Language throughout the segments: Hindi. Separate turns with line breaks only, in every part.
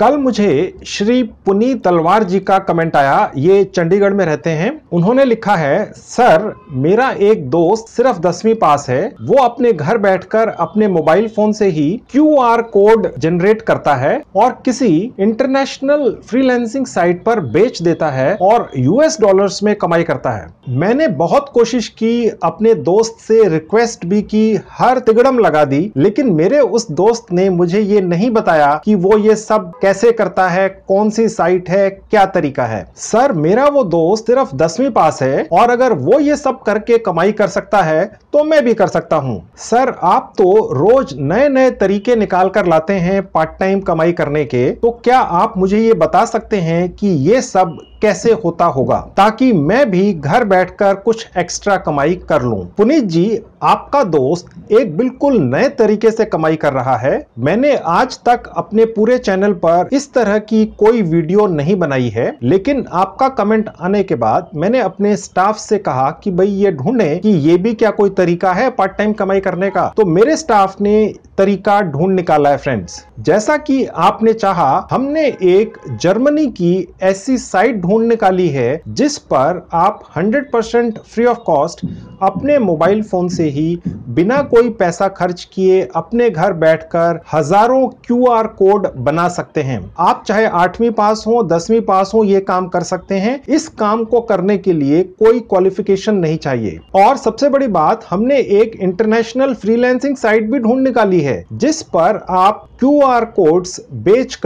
कल मुझे श्री पुनी तलवार जी का कमेंट आया ये चंडीगढ़ में रहते हैं उन्होंने लिखा है सर मेरा एक दोस्त सिर्फ दसवीं पास है वो अपने घर बैठकर अपने मोबाइल फोन से ही क्यूआर कोड जनरेट करता है और किसी इंटरनेशनल फ्रीलैंसिंग साइट पर बेच देता है और यूएस डॉलर्स में कमाई करता है मैंने बहुत कोशिश की अपने दोस्त से रिक्वेस्ट भी की हर तिगड़म लगा दी लेकिन मेरे उस दोस्त ने मुझे ये नहीं बताया कि वो ये सब कैसे करता है कौन सी साइट है क्या तरीका है सर मेरा वो दोस्त सिर्फ दसवीं पास है और अगर वो ये सब करके कमाई कर सकता है तो मैं भी कर सकता हूँ सर आप तो रोज नए नए तरीके निकाल कर लाते हैं पार्ट टाइम कमाई करने के तो क्या आप मुझे ये बता सकते हैं कि ये सब कैसे होता होगा ताकि मैं भी घर बैठकर कुछ एक्स्ट्रा कमाई कर लूं। पुनीत जी आपका दोस्त एक बिल्कुल नए तरीके से कमाई कर रहा है मैंने आज तक अपने पूरे चैनल पर इस तरह की कोई वीडियो नहीं बनाई है लेकिन आपका कमेंट आने के बाद मैंने अपने स्टाफ से कहा कि भाई ये ढूंढे कि ये भी क्या कोई तरीका है पार्ट टाइम कमाई करने का तो मेरे स्टाफ ने तरीका ढूंढ निकाला है फ्रेंड्स जैसा कि आपने चाहा हमने एक जर्मनी की ऐसी साइट ढूंढ निकाली है जिस पर आप 100% फ्री ऑफ कॉस्ट अपने मोबाइल फोन से ही बिना कोई पैसा खर्च किए अपने घर बैठकर हजारों क्यूआर कोड बना सकते हैं आप चाहे आठवीं पास हो दसवीं पास हो ये काम कर सकते हैं इस काम को करने के लिए कोई क्वालिफिकेशन नहीं चाहिए और सबसे बड़ी बात हमने एक इंटरनेशनल फ्रीलैंसिंग साइट भी ढूंढ निकाली है जिस पर आप क्यू आर कोड्स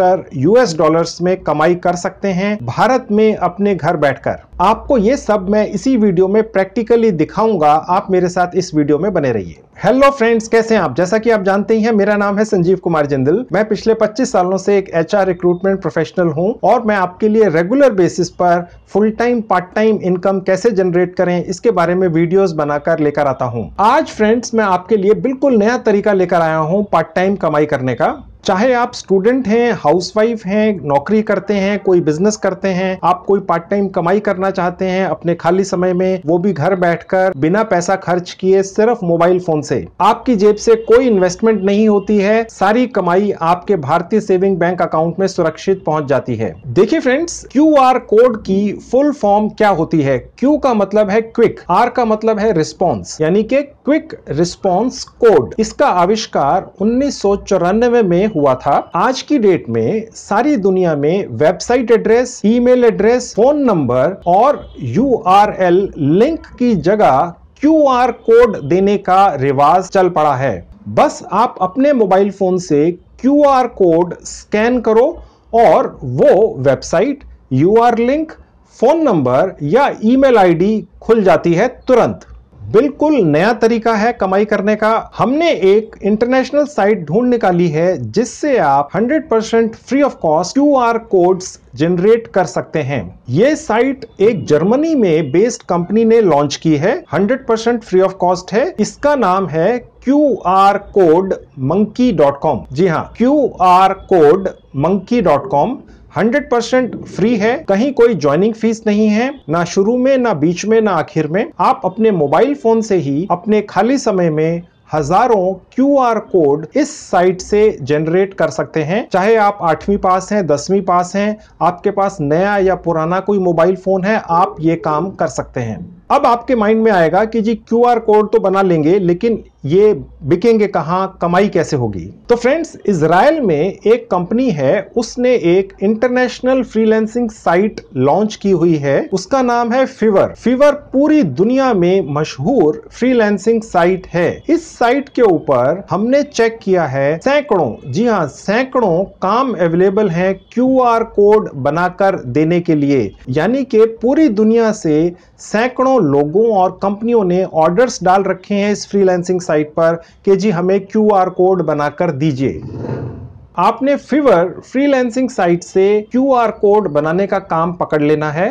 कर यूएस डॉलर्स में कमाई कर सकते हैं भारत में अपने घर बैठकर आपको ये सब मैं इसी वीडियो में प्रैक्टिकली दिखाऊंगा आप मेरे साथ इस वीडियो में बने रहिए हेलो फ्रेंड्स कैसे हैं आप जैसा कि आप जानते ही हैं मेरा नाम है संजीव कुमार जिंदल मैं पिछले 25 सालों से एक एचआर रिक्रूटमेंट प्रोफेशनल हूं और मैं आपके लिए रेगुलर बेसिस पर full time part time income कैसे जनरेट करें इसके बारे में वीडियोस बनाकर लेकर आता हूं आज फ्रेंड्स मैं आपके लिए बिल्कुल नया तरीका लेकर आया हूँ पार्ट टाइम कमाई करने का चाहे आप स्टूडेंट हैं हाउसवाइफ हैं नौकरी करते हैं कोई बिजनेस करते हैं आप कोई पार्ट टाइम कमाई करना चाहते हैं अपने खाली समय में वो भी घर बैठकर बिना पैसा खर्च किए सिर्फ मोबाइल फोन से आपकी जेब से कोई इन्वेस्टमेंट नहीं होती है सारी कमाई आपके भारतीय सेविंग बैंक अकाउंट में सुरक्षित पहुंच जाती है देखिए फ्रेंड्स क्यू कोड की फुल फॉर्म क्या होती है क्यू का मतलब है क्विक आर का मतलब है रिस्पॉन्स यानी के क्विक रिस्पॉन्स कोड इसका आविष्कार उन्नीस में हुआ था आज की डेट में सारी दुनिया में website address email address phone number और यू लिंक की जगह क्यू कोड देने का रिवाज चल पड़ा है बस आप अपने मोबाइल फोन से क्यू कोड स्कैन करो और वो website U link phone number या ईमेल आईडी खुल जाती है तुरंत बिल्कुल नया तरीका है कमाई करने का हमने एक इंटरनेशनल साइट ढूंढ निकाली है जिससे आप 100% free of cost Q R codes generate कर सकते हैं ये साइट एक जर्मनी में बेस्ड कंपनी ने लॉन्च की है 100% फ्री ऑफ कॉस्ट है इसका नाम है Q R code monkey dot com जी हाँ Q R code monkey dot com hundred percent free है कहीं कोई ज्वाइनिंग फीस नहीं है ना शुरू में ना बीच में ना आखिर में आप अपने मोबाइल फोन से ही अपने खाली समय में हजारों क्यू आर कोड इस साइट से जनरेट कर सकते हैं चाहे आप आठवीं पास हैं दसवीं पास हैं आपके पास नया या पुराना कोई मोबाइल फोन है आप ये काम कर सकते हैं अब आपके माइंड में आएगा कि जी क्यू आर कोड तो बना लेंगे लेकिन ये बिकेंगे कहाँ कमाई कैसे होगी तो फ्रेंड्स इसराइल में एक कंपनी है उसने एक इंटरनेशनल फ्रीलैंसिंग साइट लॉन्च की हुई है उसका नाम है फीवर फीवर पूरी दुनिया में मशहूर फ्रीलैंसिंग साइट है इस साइट के ऊपर हमने चेक किया है सैकड़ों जी हाँ सैकड़ों काम अवेलेबल है क्यू आर कोड बनाकर देने के लिए यानी कि पूरी दुनिया से सैकड़ों करोड़ों लोगों और कंपनियों ने ऑर्डर्स डाल रखे हैं इस फ्रीलांसिंग साइट पर कि जी हमें क्यूआर कोड बनाकर दीजिए आपने फिवर फ्रीलांसिंग साइट से क्यूआर कोड बनाने का काम पकड़ लेना है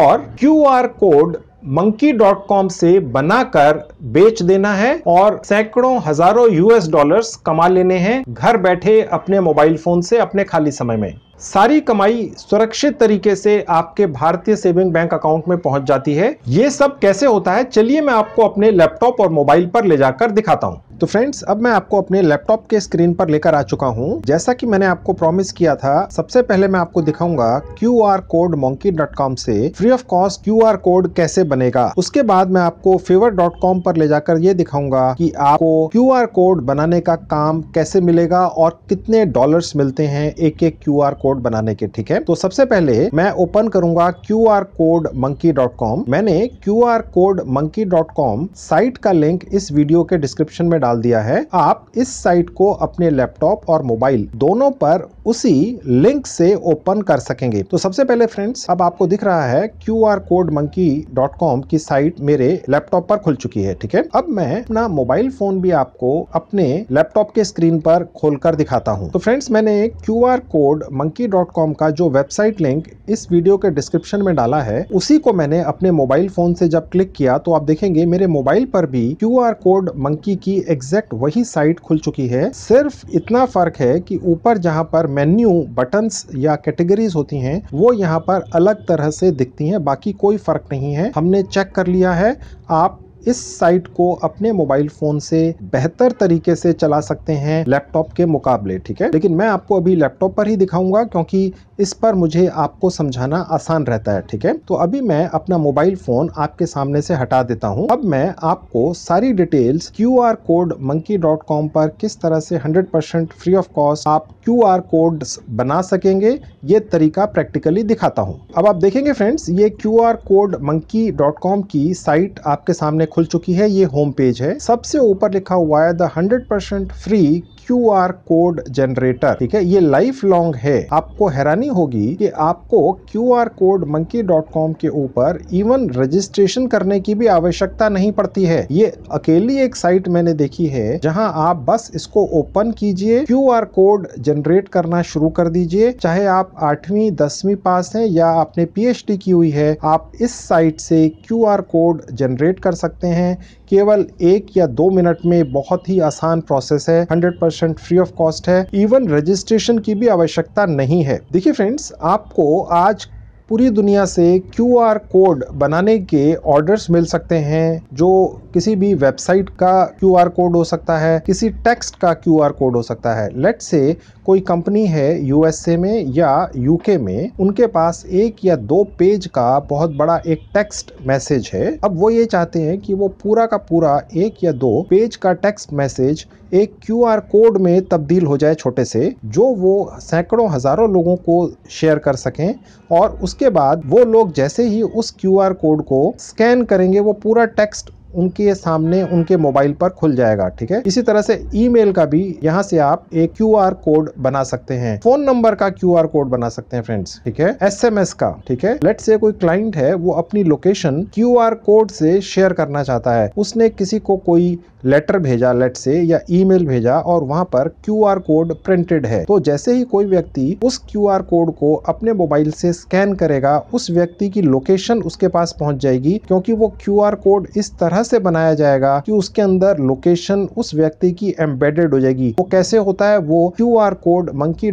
और QR code monkey dot com से बनाकर बेच देना है और सैकड़ों हजारों यूएस डॉलर्स कमा लेने हैं घर बैठे अपने मोबाइल फोन से अपने खाली समय में सारी कमाई सुरक्षित तरीके से आपके भारतीय सेविंग बैंक अकाउंट में पहुंच जाती है ये सब कैसे होता है चलिए मैं आपको अपने लैपटॉप और मोबाइल पर ले जाकर दिखाता हूँ तो फ्रेंड्स अब मैं आपको अपने लैपटॉप के स्क्रीन पर लेकर आ चुका हूँ जैसा कि मैंने आपको प्रॉमिस किया था सबसे पहले मैं आपको दिखाऊंगा Q R code monkey dot com से free of cost Q R code कैसे बनेगा उसके बाद मैं आपको फेवर डॉट कॉम पर ले जाकर ये दिखाऊंगा की आपको क्यू आर कोड बनाने का काम कैसे मिलेगा और कितने डॉलर मिलते हैं एक एक क्यू आर कोड कोड बनाने के ठीक है तो सबसे पहले मैं ओपन करूंगा Q R code monkey dot com मैंने Q R code monkey dot com site का लिंक इस वीडियो के डिस्क्रिप्शन में डाल दिया है आप इस साइट को अपने लैपटॉप और मोबाइल दोनों पर उसी लिंक से ओपन कर सकेंगे तो सबसे पहले फ्रेंड्स अब आपको दिख रहा है Q R code monkey dot com की साइट मेरे लैपटॉप पर खुल चुकी है ठीक है अब मैं अपना मोबाइल फोन भी आपको अपने लैपटॉप के स्क्रीन पर खोलकर दिखाता हूँ तो फ्रेंड्स मैंने Q R code monkey monkey का जो वेबसाइट लिंक इस वीडियो के डिस्क्रिप्शन में डाला है उसी को मैंने अपने मोबाइल फोन से जब क्लिक किया तो आप देखेंगे मेरे मोबाइल पर भी क्यू कोड मंकी की एग्जैक्ट वही साइट खुल चुकी है सिर्फ इतना फर्क है कि ऊपर जहाँ पर मेन्यू बटन या कैटेगरीज होती है वो यहाँ पर अलग तरह से दिखती है बाकी कोई फर्क नहीं है हमने चेक कर लिया है आप इस साइट को अपने मोबाइल फोन से बेहतर तरीके से चला सकते हैं लैपटॉप के मुकाबले ठीक है लेकिन मैं आपको अभी लैपटॉप पर ही दिखाऊंगा क्योंकि इस पर मुझे आपको समझाना आसान रहता है ठीक है तो अभी मैं अपना मोबाइल फोन आपके सामने से हटा देता हूँ अब मैं आपको सारी details Q R code monkey dot com पर किस तरह से hundred percent free of cost आप क्यू आर कोड बना सकेंगे ये तरीका प्रैक्टिकली दिखाता हूँ अब आप देखेंगे फ्रेंड्स ये Q R code monkey dot com की साइट आपके सामने खुल चुकी है ये होम पेज है सबसे ऊपर लिखा हुआ है the hundred percent free Q R code generator ठीक है ये लाइफ लॉन्ग है आपको हैरानी होगी कि आपको Q R code monkey dot com के ऊपर इवन रजिस्ट्रेशन करने की भी आवश्यकता नहीं पड़ती है ये अकेली एक साइट मैंने देखी है जहां आप बस इसको ओपन कीजिए क्यू आर कोड जनरेट करना शुरू कर दीजिए चाहे आप आठवीं दसवीं पास हैं या आपने डी की हुई है आप इस साइट से क्यू आर कोड जनरेट कर सकते हैं केवल एक या दो मिनट में बहुत ही आसान प्रोसेस है 100% फ्री ऑफ कॉस्ट है इवन रजिस्ट्रेशन की भी आवश्यकता नहीं है देखिए फ्रेंड्स आपको आज पूरी दुनिया से क्यू आर कोड बनाने के ऑर्डर्स मिल सकते हैं जो किसी भी वेबसाइट का क्यू आर कोड हो सकता है किसी टेक्स्ट का क्यू आर कोड हो सकता है लेट से कोई कंपनी है यूएसए में या यूके में उनके पास एक या दो पेज का बहुत बड़ा एक टेक्स्ट मैसेज है अब वो ये चाहते हैं कि वो पूरा का पूरा एक या दो पेज का टेक्स्ट मैसेज एक आर कोड में तब्दील हो जाए छोटे से जो वो सैकड़ों हज़ारों लोगों को शेयर कर सकें और उसके बाद वो लोग जैसे ही उस आर कोड को स्कैन करेंगे वो पूरा टेक्स्ट उनके सामने उनके मोबाइल पर खुल जाएगा ठीक है इसी तरह से ईमेल का भी यहाँ से आप एक क्यू कोड बना सकते हैं फोन नंबर का क्यू कोड बना सकते हैं फ्रेंड्स ठीक है एस का ठीक है लेट से कोई क्लाइंट है वो अपनी लोकेशन क्यू कोड से शेयर करना चाहता है उसने किसी को कोई लेटर भेजा लेट से या ईमेल भेजा और वहां पर क्यू कोड प्रिंटेड है तो जैसे ही कोई व्यक्ति उस क्यू कोड को अपने मोबाइल से स्कैन करेगा उस व्यक्ति की लोकेशन उसके पास पहुंच जाएगी क्योंकि वो क्यू कोड इस तरह से बनाया जाएगा कि उसके अंदर लोकेशन उस व्यक्ति की एम्बेडेड हो जाएगी वो कैसे होता है वो क्यू कोड मंकी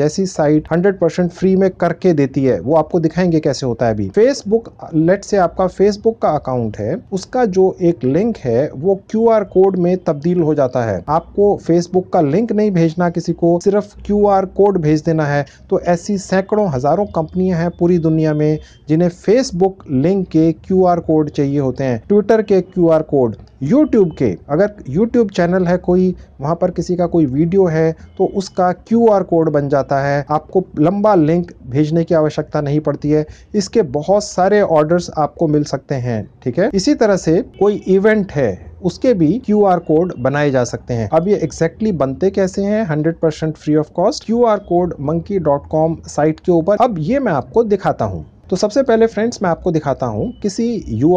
जैसी साइट हंड्रेड फ्री में करके देती है वो आपको दिखाएंगे कैसे होता है अभी फेसबुक लेट से आपका फेसबुक का अकाउंट है उसका जो एक लिंक है वो क्यू कोड में तब्दील हो जाता है आपको फेसबुक का लिंक नहीं भेजना किसी को सिर्फ क्यू कोड भेज देना है तो ऐसी सैकड़ों हजारों कंपनियां हैं पूरी दुनिया में जिन्हें फेसबुक लिंक के क्यू कोड चाहिए होते हैं ट्विटर के क्यूआर कोड यूट्यूब के अगर यूट्यूब चैनल है कोई वहाँ पर किसी का कोई वीडियो है तो उसका क्यूआर कोड बन जाता है आपको लंबा लिंक भेजने की आवश्यकता नहीं पड़ती है इसके बहुत सारे ऑर्डर्स आपको मिल सकते हैं ठीक है इसी तरह से कोई इवेंट है उसके भी क्यू आर कोड बनाए जा सकते हैं अब ये एग्जैक्टली exactly बनते कैसे हैं 100% percent free of cost Q R code monkey dot com site के ऊपर अब ये मैं आपको दिखाता हूँ तो सबसे पहले फ्रेंड्स मैं आपको दिखाता हूं किसी यू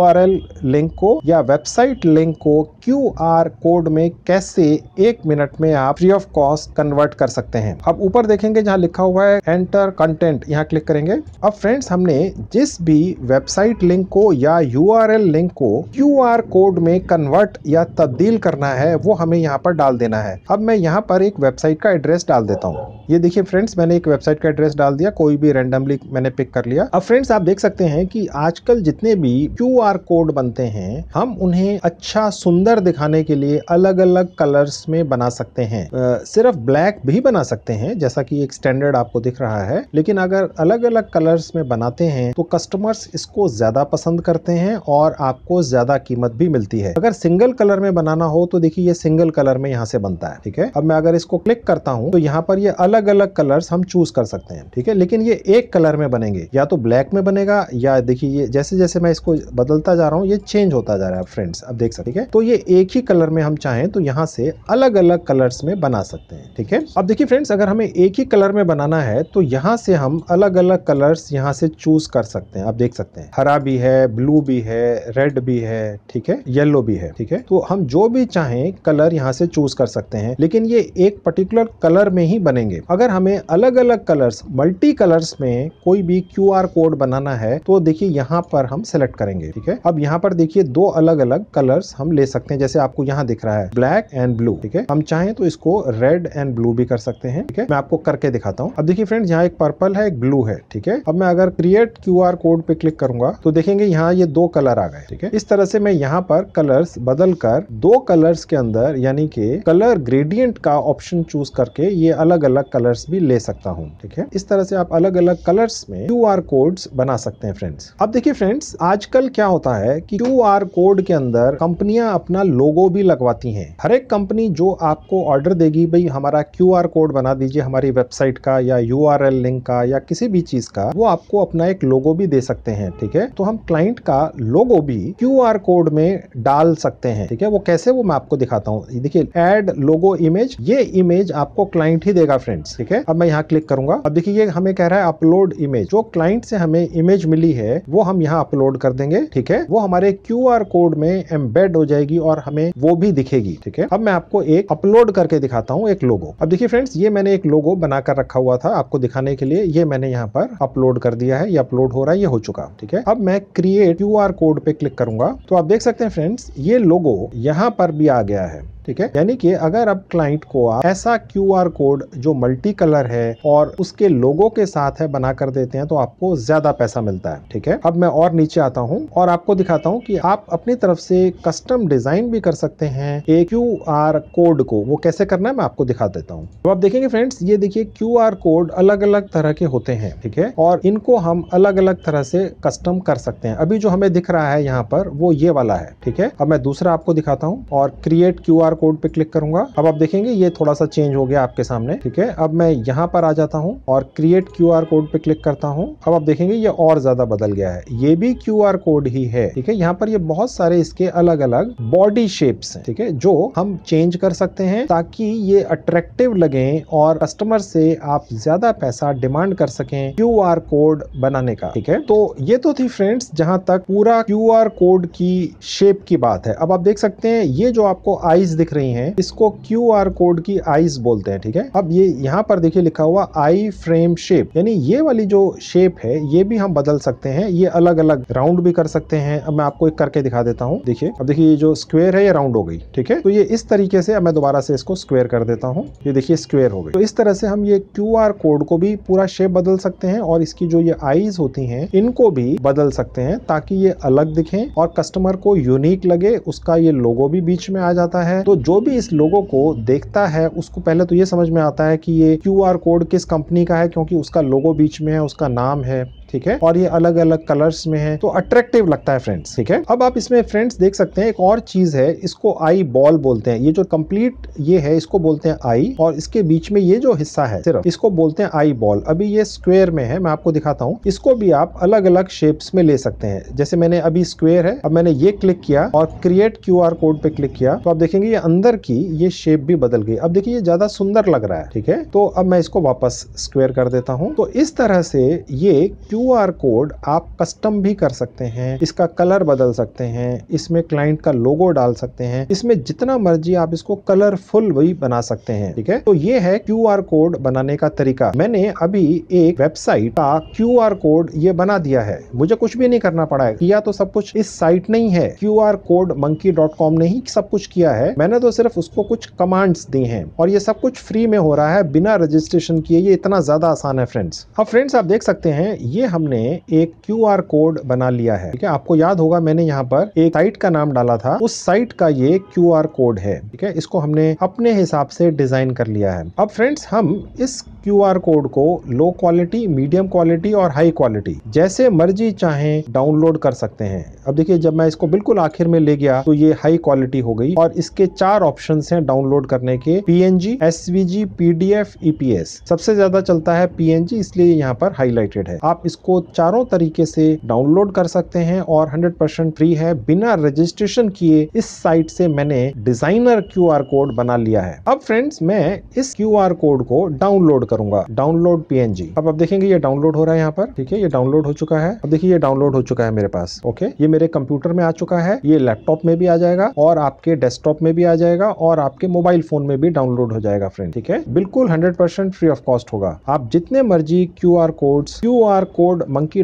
लिंक को या वेबसाइट लिंक को क्यू कोड में कैसे एक मिनट में आप फ्री ऑफ कॉस्ट कन्वर्ट कर सकते हैं अब ऊपर देखेंगे जहां लिखा हुआ है एंटर कंटेंट यहाँ क्लिक करेंगे अब फ्रेंड्स हमने जिस भी वेबसाइट लिंक को या यू लिंक को क्यू कोड में कन्वर्ट या तब्दील करना है वो हमें यहाँ पर डाल देना है अब मैं यहाँ पर एक वेबसाइट का एड्रेस डाल देता हूँ ये देखिए फ्रेंड्स मैंने एक वेबसाइट का एड्रेस डाल दिया कोई भी रेंडमली मैंने पिक कर लिया अब फ्रेंड्स फ्रेंड्स आप देख सकते हैं कि आजकल जितने भी क्यू आर कोड बनते हैं हम उन्हें अच्छा सुंदर दिखाने के लिए अलग अलग कलर्स में बना सकते हैं आ, सिर्फ ब्लैक भी बना सकते हैं जैसा कि एक स्टैंडर्ड आपको दिख रहा है लेकिन अगर अलग अलग कलर्स में बनाते हैं तो कस्टमर्स इसको ज्यादा पसंद करते हैं और आपको ज्यादा कीमत भी मिलती है अगर सिंगल कलर में बनाना हो तो देखिए ये सिंगल कलर में यहाँ से बनता है ठीक है अब मैं अगर इसको क्लिक करता हूँ तो यहाँ पर ये अलग अलग कलर हम चूज कर सकते हैं ठीक है लेकिन ये एक कलर में बनेंगे या तो ब्लैक में बनेगा या देखिए जैसे जैसे मैं इसको बदलता जा रहा हूँ ये चेंज होता जा रहा है फ्रेंड्स अब देख सकते हैं तो ये एक ही कलर में हम चाहें तो यहाँ से अलग अलग कलर्स में बना सकते हैं ठीक है अब देखिए फ्रेंड्स अगर हमें एक ही कलर में बनाना है तो यहाँ से हम अलग अलग कलर्स यहाँ से चूज कर सकते हैं आप देख सकते हैं हरा भी है ब्लू भी है रेड भी है ठीक है येलो भी है ठीक है तो हम जो भी चाहें कलर यहाँ से चूज कर सकते हैं लेकिन ये एक पर्टिकुलर कलर में ही बनेंगे अगर हमें अलग अलग कलर्स मल्टी कलर्स में कोई भी क्यू कोड कोड बनाना है तो देखिए यहाँ पर हम सेलेक्ट करेंगे ठीक है अब यहाँ पर देखिए दो अलग अलग कलर्स हम ले सकते हैं जैसे आपको यहाँ दिख रहा है ब्लैक एंड ब्लू ठीक है हम चाहें तो इसको रेड एंड ब्लू भी कर सकते हैं ठीक है मैं आपको करके दिखाता हूँ अब देखिए फ्रेंड यहाँ एक पर्पल है एक ब्लू है ठीक है अब मैं अगर क्रिएट क्यू कोड पे क्लिक करूंगा तो देखेंगे यहाँ ये दो कलर आ गए ठीक है इस तरह से मैं यहाँ पर कलर्स बदल कर दो कलर्स के अंदर यानी के कलर ग्रेडियंट का ऑप्शन चूज करके ये अलग अलग कलर्स भी ले सकता हूँ ठीक है इस तरह से आप अलग अलग कलर्स में क्यू आर कोड कोड्स बना सकते हैं फ्रेंड्स अब देखिए फ्रेंड्स आजकल क्या होता है कि क्यू आर कोड के अंदर कंपनियां अपना लोगो भी लगवाती हैं हर एक कंपनी जो आपको ऑर्डर देगी भाई हमारा क्यू आर कोड बना दीजिए हमारी वेबसाइट का या यू आर एल लिंक का या किसी भी चीज का वो आपको अपना एक लोगो भी दे सकते हैं ठीक है तो हम क्लाइंट का लोगो भी क्यू आर कोड में डाल सकते हैं ठीक है वो कैसे वो मैं आपको दिखाता हूँ देखिए एड लोगो इमेज ये इमेज आपको क्लाइंट ही देगा फ्रेंड्स ठीक है अब मैं यहाँ क्लिक करूंगा अब देखिए ये हमें कह रहा है अपलोड इमेज जो क्लाइंट से हमें हमें इमेज मिली है वो हम यहाँ अपलोड कर देंगे ठीक है वो हमारे क्यू कोड में एम्बेड हो जाएगी और हमें वो भी दिखेगी ठीक है अब मैं आपको एक अपलोड करके दिखाता हूँ एक लोगो अब देखिए फ्रेंड्स ये मैंने एक लोगो बनाकर रखा हुआ था आपको दिखाने के लिए ये मैंने यहाँ पर अपलोड कर दिया है ये अपलोड हो रहा है ये हो चुका ठीक है अब मैं क्रिएट क्यू कोड पे क्लिक करूंगा तो आप देख सकते हैं फ्रेंड्स ये लोगो यहाँ पर भी आ गया है ठीक है यानी कि अगर आप क्लाइंट को आप ऐसा क्यू आर कोड जो मल्टी कलर है और उसके लोगों के साथ है बना कर देते हैं तो आपको ज्यादा पैसा मिलता है ठीक है अब मैं और नीचे आता हूँ और आपको दिखाता हूँ कि आप अपनी तरफ से कस्टम डिजाइन भी कर सकते हैं एक क्यू आर कोड को वो कैसे करना है मैं आपको दिखा देता हूँ तो आप देखेंगे फ्रेंड्स ये देखिए क्यू आर कोड अलग अलग तरह के होते हैं ठीक है और इनको हम अलग अलग तरह से कस्टम कर सकते हैं अभी जो हमें दिख रहा है यहाँ पर वो ये वाला है ठीक है अब मैं दूसरा आपको दिखाता हूँ और create Q R bar code पे क्लिक करूंगा अब आप देखेंगे ये थोड़ा सा चेंज हो गया आपके सामने ठीक है अब मैं यहाँ पर आ जाता हूँ और क्रिएट क्यू कोड पे क्लिक करता हूँ अब आप देखेंगे ये और ज्यादा बदल गया है ये भी क्यू कोड ही है ठीक है यहाँ पर ये बहुत सारे इसके अलग अलग बॉडी शेप्स है ठीक है जो हम चेंज कर सकते हैं ताकि ये अट्रैक्टिव लगे और कस्टमर से आप ज्यादा पैसा डिमांड कर सके क्यू कोड बनाने का ठीक है तो ये तो थी फ्रेंड्स जहां तक पूरा क्यू कोड की शेप की बात है अब आप देख सकते हैं ये जो आपको आईज दिख रही हैं इसको क्यू आर कोड की आईज बोलते हैं ठीक है अब ये यहाँ पर देखिए लिखा हुआ आई फ्रेम शेप यानी ये वाली जो शेप है ये भी हम बदल सकते हैं ये अलग अलग राउंड भी कर सकते हैं अब मैं आपको एक करके दिखा देता हूँ देखिए अब देखिए ये जो स्क्वेयर है ये राउंड हो गई ठीक है तो ये इस तरीके से अब मैं दोबारा से इसको स्क्वेयर कर देता हूँ ये देखिए स्क्वेयर हो गई तो इस तरह से हम ये क्यू आर कोड को भी पूरा शेप बदल सकते हैं और इसकी जो ये आईज होती है इनको भी बदल सकते हैं ताकि ये अलग दिखे और कस्टमर को यूनिक लगे उसका ये लोगो भी बीच में आ जाता है तो तो जो भी इस लोगों को देखता है उसको पहले तो ये समझ में आता है कि ये क्यू कोड किस कंपनी का है क्योंकि उसका लोगो बीच में है उसका नाम है ठीक है और ये अलग अलग कलर्स में है तो अट्रैक्टिव लगता है फ्रेंड्स ठीक है अब आप इसमें फ्रेंड्स देख सकते हैं एक और चीज है इसको आई बॉल बोलते हैं ये जो कंप्लीट ये है इसको बोलते हैं आई और इसके बीच में ये जो हिस्सा है सिर्फ इसको बोलते हैं आई बॉल अभी ये स्क्वेयर में है मैं आपको दिखाता हूँ इसको भी आप अलग अलग शेप्स में ले सकते हैं जैसे मैंने अभी स्क्वेयर है अब मैंने ये क्लिक किया और क्रिएट क्यू कोड पे क्लिक किया तो आप देखेंगे ये अंदर की ये शेप भी बदल गई अब देखिए ये ज्यादा सुंदर लग रहा है ठीक है तो अब मैं इसको वापस स्क्वेयर कर देता हूँ तो इस तरह से ये क्यू आर कोड आप कस्टम भी कर सकते हैं इसका कलर बदल सकते हैं इसमें क्लाइंट का लोगो डाल सकते हैं इसमें जितना मर्जी आप इसको कलरफुल भी बना सकते हैं ठीक है तो ये है क्यू कोड बनाने का तरीका मैंने अभी एक वेबसाइट का क्यू कोड ये बना दिया है मुझे कुछ भी नहीं करना पड़ा है किया तो सब कुछ इस साइट नहीं है Q R code monkey dot com ने ही सब कुछ किया है मैंने तो सिर्फ उसको कुछ कमांड्स दी हैं और ये सब कुछ फ्री में हो रहा है बिना रजिस्ट्रेशन किए ये इतना ज्यादा आसान है फ्रेंड्स अब फ्रेंड्स आप देख सकते हैं ये हमने एक क्यू आर कोड बना लिया है ठीक है आपको याद होगा मैंने यहाँ पर एक साइट का नाम डाला था उस साइट का ये क्यू आर कोड है ठीक है इसको हमने अपने हिसाब से डिजाइन कर लिया है अब फ्रेंड्स हम इस क्यू आर कोड को लो क्वालिटी मीडियम क्वालिटी और हाई क्वालिटी जैसे मर्जी चाहे डाउनलोड कर सकते हैं अब देखिए जब मैं इसको बिल्कुल आखिर में ले गया तो ये हाई क्वालिटी हो गई और इसके चार ऑप्शन हैं डाउनलोड करने के पीएनजी एसवीजी पीडीएफ ईपीएस सबसे ज्यादा चलता है पीएनजी इसलिए यहाँ पर हाईलाइटेड है आप इस इसको चारों तरीके से डाउनलोड कर सकते हैं और 100% फ्री है बिना रजिस्ट्रेशन किए इस साइट से मैंने डिजाइनर क्यूआर कोड बना लिया है अब फ्रेंड्स मैं इस क्यूआर कोड को डाउनलोड करूंगा डाउनलोड पीएनजी अब आप देखेंगे ये डाउनलोड हो रहा है यहाँ पर ठीक है ये डाउनलोड हो चुका है अब देखिए ये डाउनलोड हो चुका है मेरे पास ओके ये मेरे कंप्यूटर में आ चुका है ये लैपटॉप में भी आ जाएगा और आपके डेस्कटॉप में भी आ जाएगा और आपके मोबाइल फोन में भी डाउनलोड हो जाएगा फ्रेंड ठीक है बिल्कुल हंड्रेड फ्री ऑफ कॉस्ट होगा आप जितने मर्जी Q R code Q R code code monkey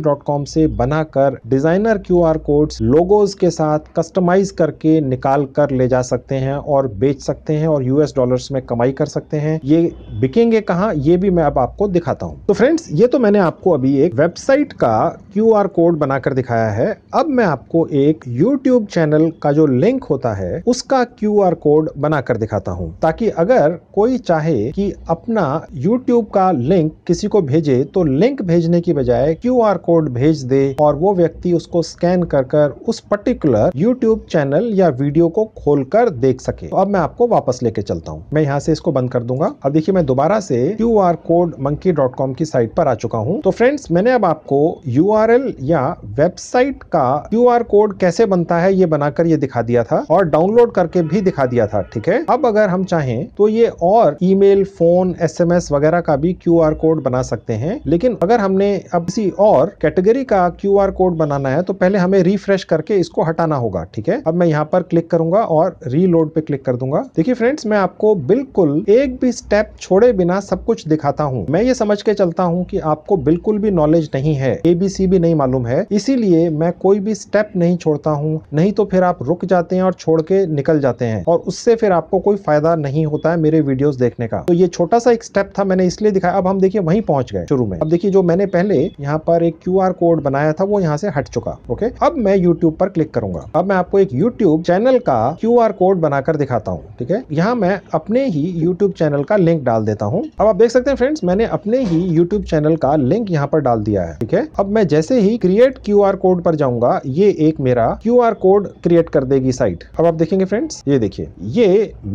से बनाकर designer Q R code logos के साथ कस्टमाइज करके निकाल कर ले जा सकते हैं और बेच सकते हैं और यूएस डॉलर में कमाई कर सकते हैं ये बिकेंगे कहाँ ये भी मैं अब आपको दिखाता हूँ तो फ्रेंड्स ये तो मैंने आपको अभी एक वेबसाइट का क्यू आर कोड बनाकर दिखाया है अब मैं आपको एक यूट्यूब चैनल का जो लिंक होता है उसका क्यू आर कोड बनाकर दिखाता हूँ ताकि अगर कोई चाहे कि अपना यूट्यूब का लिंक किसी को भेजे तो लिंक भेजने की बजाय जाए क्यू कोड भेज दे और वो व्यक्ति उसको स्कैन कर कर उस पर्टिकुलर यूट्यूब चैनल या वीडियो को खोल कर देख सके तो अब मैं आपको वापस लेके चलता हूँ मैं यहाँ से इसको बंद कर दूंगा अब देखिए मैं दोबारा से Q R code monkey dot com की साइट पर आ चुका हूँ तो फ्रेंड्स मैंने अब आपको यू आर एल या वेबसाइट का क्यू आर कोड कैसे बनता है ये बनाकर ये दिखा दिया था और डाउनलोड करके भी दिखा दिया था ठीक है अब अगर हम चाहें तो ये और ईमेल, फोन एसएमएस वगैरह का भी क्यूआर कोड बना सकते हैं लेकिन अगर हमने अब किसी और कैटेगरी का क्यू कोड बनाना है तो पहले हमें रिफ्रेश करके इसको हटाना होगा ठीक है अब मैं यहाँ पर क्लिक करूंगा और रीलोड पे क्लिक कर दूंगा देखिए फ्रेंड्स मैं आपको बिल्कुल एक भी स्टेप छोड़े बिना सब कुछ दिखाता हूँ मैं ये समझ के चलता हूँ कि आपको बिल्कुल भी नॉलेज नहीं है एबीसी भी नहीं मालूम है इसीलिए मैं कोई भी स्टेप नहीं छोड़ता हूँ नहीं तो फिर आप रुक जाते हैं और छोड़ के निकल जाते हैं और उससे फिर आपको कोई फायदा नहीं होता है मेरे वीडियो देखने का तो ये छोटा सा एक स्टेप था मैंने इसलिए दिखाया अब हम देखिए वहीं पहुंच गए शुरू में अब देखिए जो मैंने पहले यहाँ पर एक क्यू कोड बनाया था वो यहाँ से हट चुका ओके अब मैं यूट्यूब पर क्लिक करूंगा अब मैं आपको एक यूट्यूब चैनल का क्यू कोड बनाकर दिखाता हूँ ठीक है यहाँ मैं अपने ही यूट्यूब चैनल का लिंक डाल देता हूँ अब आप देख सकते हैं फ्रेंड्स मैंने अपने ही यूट्यूब चैनल का लिंक यहाँ पर डाल दिया है ठीक है अब मैं जैसे ही क्रिएट क्यू कोड पर जाऊंगा ये एक मेरा क्यू कोड क्रिएट कर देगी साइट अब आप देखेंगे फ्रेंड्स ये देखिए ये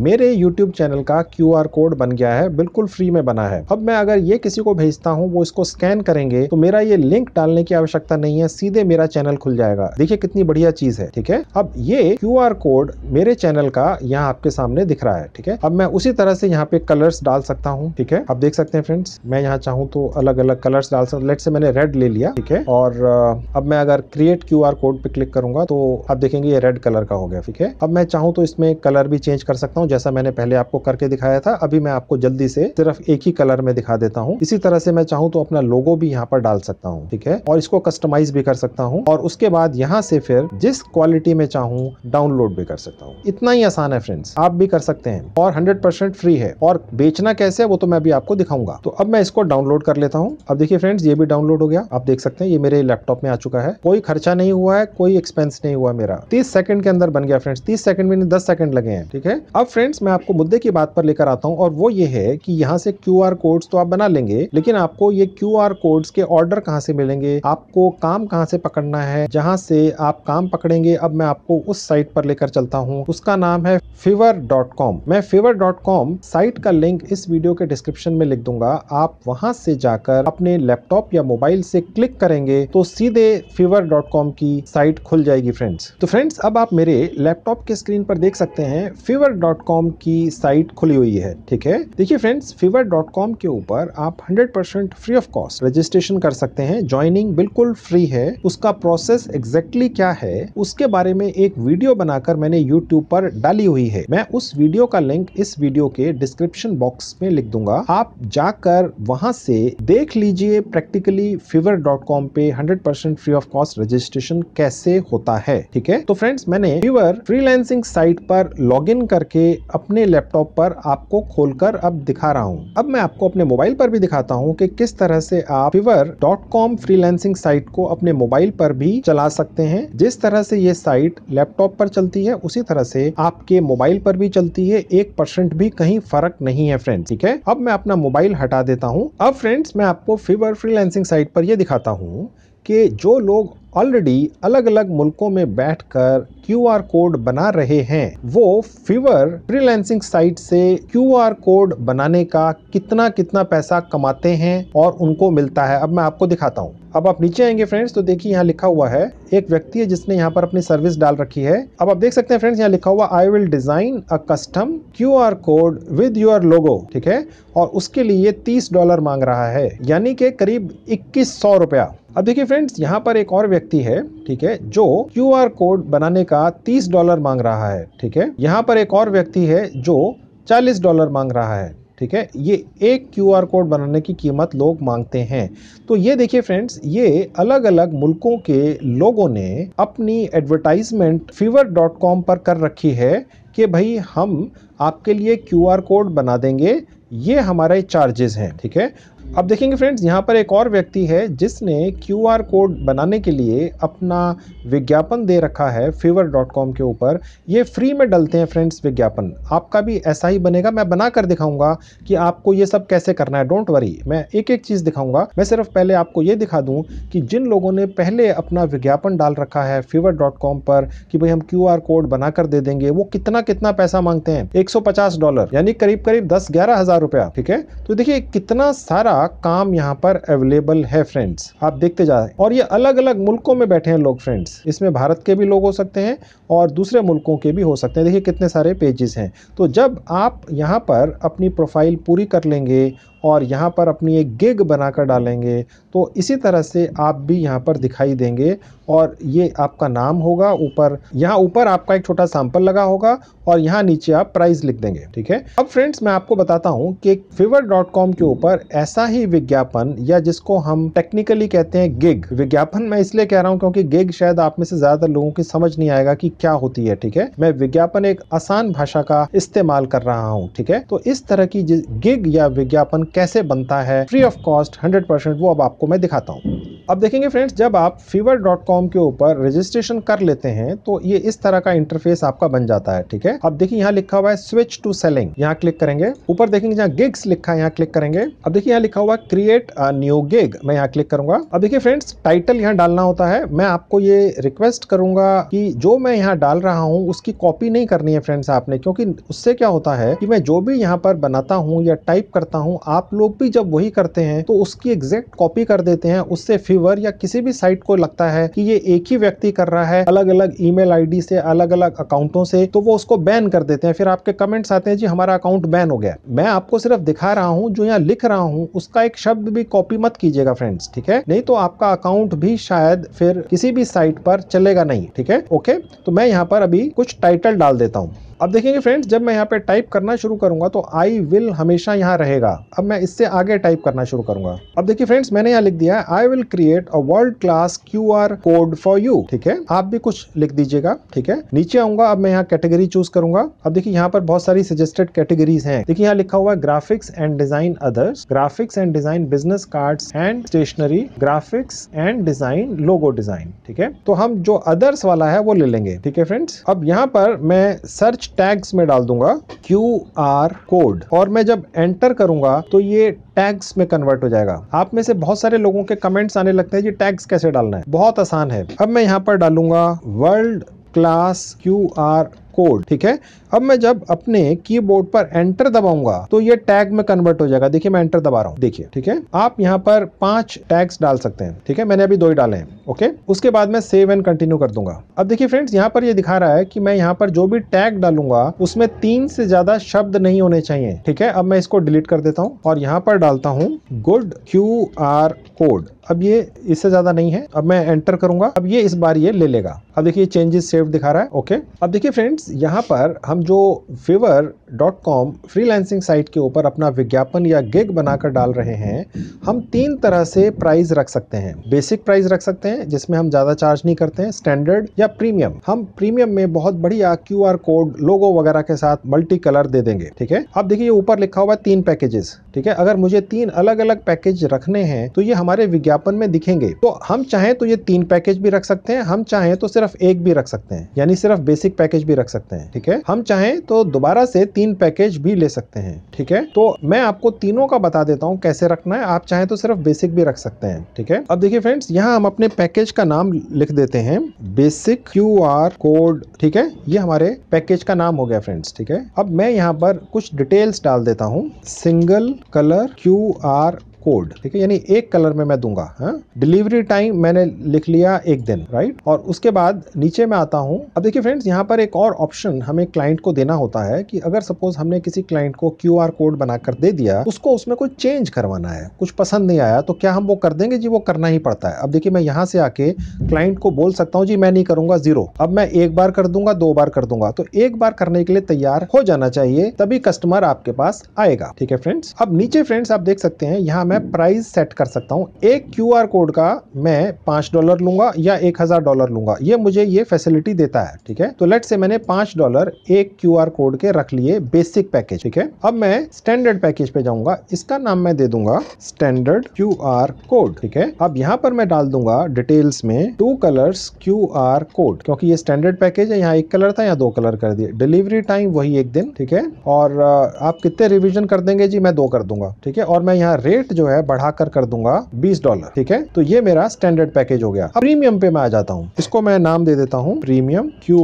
मेरे यूट्यूब चैनल का क्यू कोड बन गया है बिल्कुल फ्री में बना है अब मैं अगर ये किसी को भेजता हूँ वो इसको स्कैन करेंगे तो मेरा ये लिंक डालने की आवश्यकता नहीं है सीधे मेरा चैनल खुल जाएगा देखिए कितनी बढ़िया चीज है ठीक है अब ये क्यू कोड मेरे चैनल का यहाँ आपके सामने दिख रहा है ठीक है अब मैं उसी तरह से यहाँ पे कलर्स डाल सकता हूँ ठीक है आप देख सकते हैं फ्रेंड्स मैं यहाँ चाहूँ तो अलग अलग कलर्स डाल सकता लेट से मैंने रेड ले लिया ठीक है और अब मैं अगर क्रिएट क्यू कोड पे क्लिक करूंगा तो आप देखेंगे ये रेड कलर का हो गया ठीक है अब मैं चाहूँ तो इसमें कलर भी चेंज कर सकता हूँ जैसा मैंने पहले आपको करके दिखाया था अभी मैं आपको जल्दी से सिर्फ एक ही कलर में दिखा देता हूँ इसी तरह से मैं चाहूँ तो अपना लोगो भी यहाँ पर डाल सकता सकता हूँ ठीक है और इसको कस्टमाइज भी कर सकता हूँ और उसके बाद यहाँ से फिर जिस क्वालिटी में चाहूँ डाउनलोड भी कर सकता हूँ इतना ही आसान है फ्रेंड्स आप भी कर सकते हैं और हंड्रेड फ्री है और बेचना कैसे है वो तो मैं अभी आपको दिखाऊंगा तो अब मैं इसको डाउनलोड कर लेता हूँ अब देखिए फ्रेंड्स ये भी डाउनलोड हो गया आप देख सकते हैं ये मेरे लैपटॉप में आ चुका है कोई खर्चा नहीं हुआ है कोई एक्सपेंस नहीं हुआ मेरा तीस सेकंड के अंदर बन गया फ्रेंड्स तीस सेकंड में दस सेकंड लगे हैं ठीक है अब फ्रेंड्स मैं आपको मुद्दे की बात पर लेकर आता हूँ और वो ये है कि यहाँ से क्यू आर कोड्स तो आप बना लेंगे लेकिन आपको ये क्यू आर कोड्स के ऑर्डर कहाँ से मिलेंगे आपको काम कहाँ से पकड़ना है जहाँ से आप काम पकड़ेंगे अब मैं आपको उस साइट पर लेकर चलता हूँ उसका नाम है फीवर डॉट कॉम मैं फीवर डॉट कॉम साइट का लिंक इस वीडियो के डिस्क्रिप्शन में लिख दूंगा आप वहाँ से जाकर अपने लैपटॉप या मोबाइल से क्लिक करेंगे तो सीधे फीवर डॉट कॉम की साइट खुल जाएगी फ्रेंड्स तो फ्रेंड्स अब आप मेरे लैपटॉप के स्क्रीन पर देख सकते हैं फीवर डॉट कॉम की साइट खुली हुई है ठीक है देखिए फ्रेंड्स फीवर डॉट कॉम के ऊपर आप hundred percent free of cost registration कर सकते सकते हैं ज्वाइनिंग बिल्कुल फ्री है उसका प्रोसेस एग्जैक्टली क्या है उसके बारे में एक वीडियो बनाकर मैंने यूट्यूब पर डाली हुई है मैं उस वीडियो का लिंक इस वीडियो के डिस्क्रिप्शन बॉक्स में लिख दूंगा आप जाकर वहां से देख लीजिए प्रैक्टिकली फीवर डॉट कॉम पे percent free of cost registration कैसे होता है ठीक है तो फ्रेंड्स मैंने फीवर फ्रीलैंसिंग साइट पर इन करके अपने लैपटॉप पर आपको खोलकर अब दिखा रहा हूँ अब मैं आपको अपने मोबाइल पर भी दिखाता हूँ कि किस तरह से आप Fiverr dot com freelancing site को अपने मोबाइल पर भी चला सकते हैं जिस तरह से ये साइट लैपटॉप पर चलती है उसी तरह से आपके मोबाइल पर भी चलती है एक परसेंट भी कहीं फर्क नहीं है फ्रेंड्स ठीक है अब मैं अपना मोबाइल हटा देता हूँ अब फ्रेंड्स मैं आपको फीवर फ्रीलैंसिंग साइट पर यह दिखाता हूँ कि जो लोग ऑलरेडी अलग अलग मुल्कों में बैठकर क्यूआर कोड बना रहे हैं वो फीवर फ्रीलैंसिंग साइट से क्यूआर कोड बनाने का कितना कितना पैसा कमाते हैं और उनको मिलता है अब मैं आपको दिखाता हूँ अब आप नीचे आएंगे फ्रेंड्स तो देखिए यहाँ लिखा हुआ है एक व्यक्ति है जिसने यहाँ पर अपनी सर्विस डाल रखी है अब आप देख सकते हैं फ्रेंड्स यहाँ लिखा हुआ I will design a custom Q code with your logo ठीक है और उसके लिए तीस डॉलर मांग रहा है यानी के करीब इक्कीस सौ रुपया अब देखिए फ्रेंड्स यहाँ पर एक और व्यक्ति है ठीक है जो क्यू कोड बनाने का तीस डॉलर मांग रहा है ठीक है यहाँ पर एक और व्यक्ति है जो चालीस डॉलर मांग रहा है ठीक है ये एक क्यू आर कोड बनाने की कीमत लोग मांगते हैं तो ये देखिए फ्रेंड्स ये अलग अलग मुल्कों के लोगों ने अपनी एडवर्टाइजमेंट फीवर डॉट कॉम पर कर रखी है कि भाई हम आपके लिए क्यू आर कोड बना देंगे ये हमारे चार्जेस हैं ठीक है अब देखेंगे फ्रेंड्स यहाँ पर एक और व्यक्ति है जिसने क्यू आर कोड बनाने के लिए अपना विज्ञापन दे रखा है फीवर डॉट कॉम के ऊपर ये फ्री में डलते हैं फ्रेंड्स विज्ञापन आपका भी ऐसा ही बनेगा मैं बना कर दिखाऊंगा कि आपको ये सब कैसे करना है डोंट वरी मैं एक एक चीज़ दिखाऊंगा मैं सिर्फ पहले आपको ये दिखा दूँ कि जिन लोगों ने पहले अपना विज्ञापन डाल रखा है फीवर डॉट कॉम पर कि भाई हम क्यू आर कोड बना कर दे देंगे वो कितना कितना पैसा मांगते हैं एक सौ पचास डॉलर यानी करीब करीब दस ग्यारह हज़ार रुपया ठीक है तो देखिए कितना सारा काम यहाँ पर अवेलेबल है फ्रेंड्स आप देखते जा हैं और ये अलग अलग मुल्कों में बैठे हैं लोग फ्रेंड्स इसमें भारत के भी लोग हो सकते हैं और दूसरे मुल्कों के भी हो सकते हैं देखिए कितने सारे पेजेस हैं तो जब आप यहाँ पर अपनी प्रोफाइल पूरी कर लेंगे और यहाँ पर अपनी एक गिग बनाकर डालेंगे तो इसी तरह से आप भी यहाँ पर दिखाई देंगे और ये आपका नाम होगा ऊपर यहाँ ऊपर आपका एक छोटा सैंपल लगा होगा और यहाँ नीचे आप प्राइस लिख देंगे ठीक है अब फ्रेंड्स मैं आपको बताता हूँ कि फीवर डॉट कॉम के ऊपर ऐसा ही विज्ञापन या जिसको हम टेक्निकली कहते हैं गिग विज्ञापन मैं इसलिए कह रहा हूँ क्योंकि गिग शायद आप में से ज्यादातर लोगों की समझ नहीं आएगा कि क्या होती है ठीक है मैं विज्ञापन एक आसान भाषा का इस्तेमाल कर रहा हूँ ठीक है तो इस तरह की गिग या विज्ञापन कैसे बनता है फ्री ऑफ कॉस्ट 100% वो अब आपको मैं दिखाता हूँ अब देखेंगे फ्रेंड्स जब आप फीवर डॉट कॉम के ऊपर रजिस्ट्रेशन कर लेते हैं तो ये इस तरह का इंटरफेस आपका बन जाता है ठीक है अब देखिए यहाँ लिखा हुआ है स्विच टू सेलिंग यहाँ क्लिक करेंगे ऊपर देखेंगे जहाँ गिग्स लिखा है यहाँ क्लिक करेंगे अब देखिए यहाँ लिखा हुआ क्रिएट न्यू गिग मैं यहाँ क्लिक करूंगा अब देखिये फ्रेंड्स टाइटल यहाँ डालना होता है मैं आपको ये रिक्वेस्ट करूंगा कि जो मैं यहाँ डाल रहा हूँ उसकी कॉपी नहीं करनी है फ्रेंड्स आपने क्योंकि उससे क्या होता है कि मैं जो भी यहाँ पर बनाता हूँ या टाइप करता हूँ आप लोग भी जब वही करते हैं तो उसकी एग्जैक्ट कॉपी कर देते हैं उससे रिसीवर या किसी भी साइट को लगता है कि ये एक ही व्यक्ति कर रहा है अलग अलग ईमेल आईडी से अलग अलग अकाउंटों से तो वो उसको बैन कर देते हैं फिर आपके कमेंट्स आते हैं जी हमारा अकाउंट बैन हो गया मैं आपको सिर्फ दिखा रहा हूँ जो यहाँ लिख रहा हूँ उसका एक शब्द भी कॉपी मत कीजिएगा फ्रेंड्स ठीक है नहीं तो आपका अकाउंट भी शायद फिर किसी भी साइट पर चलेगा नहीं ठीक है ओके तो मैं यहाँ पर अभी कुछ टाइटल डाल देता हूँ अब देखेंगे फ्रेंड्स जब मैं यहाँ पे टाइप करना शुरू करूंगा तो आई विल हमेशा यहाँ रहेगा अब मैं इससे आगे टाइप करना शुरू करूंगा अब देखिए फ्रेंड्स मैंने यहाँ लिख दिया है I will create a world class Q code for you ठीक है आप भी कुछ लिख दीजिएगा ठीक है नीचे आऊंगा अब मैं यहाँ कैटेगरी चूज करूंगा अब देखिए यहाँ पर बहुत सारी सजेस्टेड कैटेगरीज है देखिए यहाँ लिखा हुआ है graphics and design others graphics and design business card and stationery graphics and design logo design ठीक है तो हम जो अदर्स वाला है वो ले लेंगे ठीक है फ्रेंड्स अब यहाँ पर मैं सर्च कुछ टैग्स में डाल दूंगा क्यू आर कोड और मैं जब एंटर करूंगा तो ये टैग्स में कन्वर्ट हो जाएगा आप में से बहुत सारे लोगों के कमेंट्स आने लगते हैं ये टैग्स कैसे डालना है बहुत आसान है अब मैं यहाँ पर डालूंगा world class Q R code ठीक है अब मैं जब अपने कीबोर्ड पर एंटर दबाऊंगा तो ये टैग में कन्वर्ट हो जाएगा देखिए मैं एंटर दबा रहा हूँ देखिए ठीक है आप यहाँ पर पांच टैग्स डाल सकते हैं ठीक है मैंने अभी दो ही डाले हैं ओके उसके बाद मैं सेव एंड कंटिन्यू कर दूंगा अब देखिए फ्रेंड्स यहाँ पर ये यह दिखा रहा है कि मैं यहाँ पर जो भी टैग डालूंगा उसमें तीन से ज्यादा शब्द नहीं होने चाहिए ठीक है अब मैं इसको डिलीट कर देता हूँ और यहाँ पर डालता हूँ गुड क्यू आर कोड अब ये इससे ज्यादा नहीं है अब मैं एंटर करूंगा अब ये इस बार ये ले लेगा अब देखिए चेंजेस सेव दिखा रहा है ओके अब देखिए फ्रेंड्स यहाँ पर हम जो Fiverr dot com freelancing site के ऊपर अपना विज्ञापन या गिग बनाकर डाल रहे हैं हम तीन तरह से प्राइस रख सकते हैं बेसिक प्राइस रख सकते हैं जिसमें हम ज़्यादा चार्ज नहीं करते हैं स्टैंडर्ड या प्रीमियम हम प्रीमियम में बहुत बढ़िया क्यू कोड लोगो वगैरह के साथ मल्टी कलर दे देंगे ठीक है अब देखिए ऊपर लिखा हुआ तीन पैकेजेस ठीक है अगर मुझे तीन अलग अलग पैकेज रखने हैं तो ये हमारे विज्ञापन में दिखेंगे तो हम चाहें तो ये तीन पैकेज भी रख सकते हैं हम चाहें तो सिर्फ एक भी रख सकते हैं यानी सिर्फ बेसिक पैकेज भी रख सकते हैं ठीक है हम चाहें तो दोबारा से तीन पैकेज भी ले सकते हैं ठीक है तो मैं आपको तीनों का बता देता हूँ कैसे रखना है आप चाहें तो सिर्फ बेसिक भी रख सकते हैं ठीक है अब देखिए फ्रेंड्स यहाँ हम अपने पैकेज का नाम लिख देते हैं बेसिक क्यू कोड ठीक है ये हमारे पैकेज का नाम हो गया फ्रेंड्स ठीक है अब मैं यहाँ पर कुछ डिटेल्स डाल देता हूँ सिंगल कलर क्यू कोड ठीक है यानी एक कलर में मैं दूंगा हाँ? डिलीवरी टाइम मैंने लिख लिया एक दिन राइट और उसके बाद नीचे मैं आता हूं अब देखिए फ्रेंड्स यहां पर एक और ऑप्शन हमें क्लाइंट को देना होता है कि अगर सपोज हमने किसी क्लाइंट को क्यू कोड बनाकर दे दिया उसको उसमें कोई चेंज करवाना है कुछ पसंद नहीं आया तो क्या हम वो कर देंगे जी वो करना ही पड़ता है अब देखिए मैं यहाँ से आके क्लाइंट को बोल सकता हूँ जी मैं नहीं करूंगा जीरो अब मैं एक बार कर दूंगा दो बार कर दूंगा तो एक बार करने के लिए तैयार हो जाना चाहिए तभी कस्टमर आपके पास आएगा ठीक है फ्रेंड्स अब नीचे फ्रेंड्स आप देख सकते हैं यहाँ मैं मैं प्राइस सेट कर सकता हूँ एक क्यूआर कोड का मैं पांच डॉलर लूंगा या एक हज़ार डॉलर लूंगा ये मुझे ये फैसिलिटी देता है ठीक है तो लेट से मैंने पांच डॉलर एक क्यू कोड के रख लिए बेसिक पैकेज ठीक है अब मैं स्टैंडर्ड पैकेज पे जाऊंगा इसका नाम मैं दे दूंगा स्टैंडर्ड क्यू कोड ठीक है अब यहाँ पर मैं डाल दूंगा डिटेल्स में टू कलर क्यू कोड क्योंकि ये स्टैंडर्ड पैकेज है यहाँ एक कलर था यहाँ दो कलर कर दिए डिलीवरी टाइम वही एक दिन ठीक है और आप कितने रिविजन कर देंगे जी मैं दो कर दूंगा ठीक है और मैं यहाँ रेट जो जो है बढ़ाकर कर दूंगा बीस डॉलर ठीक है तो ये मेरा स्टैंडर्ड पैकेज हो गया अब प्रीमियम पे मैं आ जाता हूँ इसको मैं नाम दे देता हूँ प्रीमियम क्यू